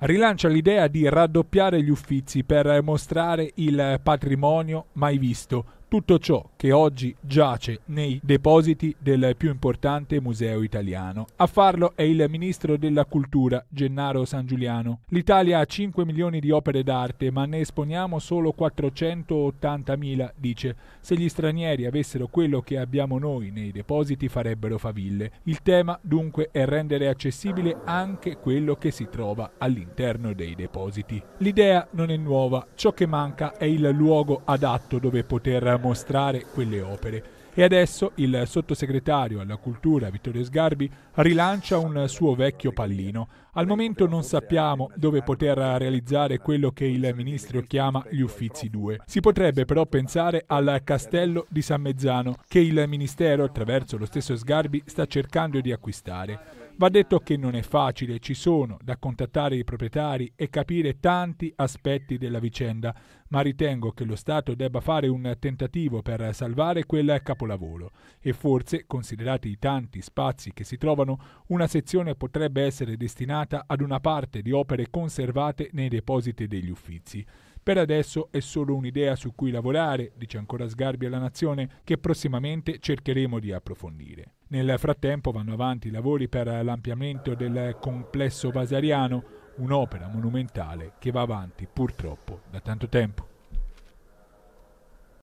rilancia l'idea di raddoppiare gli uffizi per mostrare il patrimonio mai visto, tutto ciò che oggi giace nei depositi del più importante museo italiano. A farlo è il ministro della cultura Gennaro San Giuliano. L'Italia ha 5 milioni di opere d'arte, ma ne esponiamo solo 480.000, dice. Se gli stranieri avessero quello che abbiamo noi nei depositi farebbero faville. Il tema dunque è rendere accessibile anche quello che si trova all'interno dei depositi. L'idea non è nuova, ciò che manca è il luogo adatto dove poter mostrare quelle opere e adesso il sottosegretario alla cultura Vittorio Sgarbi rilancia un suo vecchio pallino. Al momento non sappiamo dove poter realizzare quello che il ministro chiama gli Uffizi 2. Si potrebbe però pensare al castello di San Mezzano che il ministero attraverso lo stesso Sgarbi sta cercando di acquistare. Va detto che non è facile, ci sono da contattare i proprietari e capire tanti aspetti della vicenda, ma ritengo che lo Stato debba fare un tentativo per salvare quel capolavoro capolavoro e forse, considerati i tanti spazi che si trovano, una sezione potrebbe essere destinata ad una parte di opere conservate nei depositi degli uffizi. Per adesso è solo un'idea su cui lavorare, dice ancora Sgarbi alla Nazione, che prossimamente cercheremo di approfondire. Nel frattempo vanno avanti i lavori per l'ampliamento del complesso vasariano, un'opera monumentale che va avanti purtroppo da tanto tempo.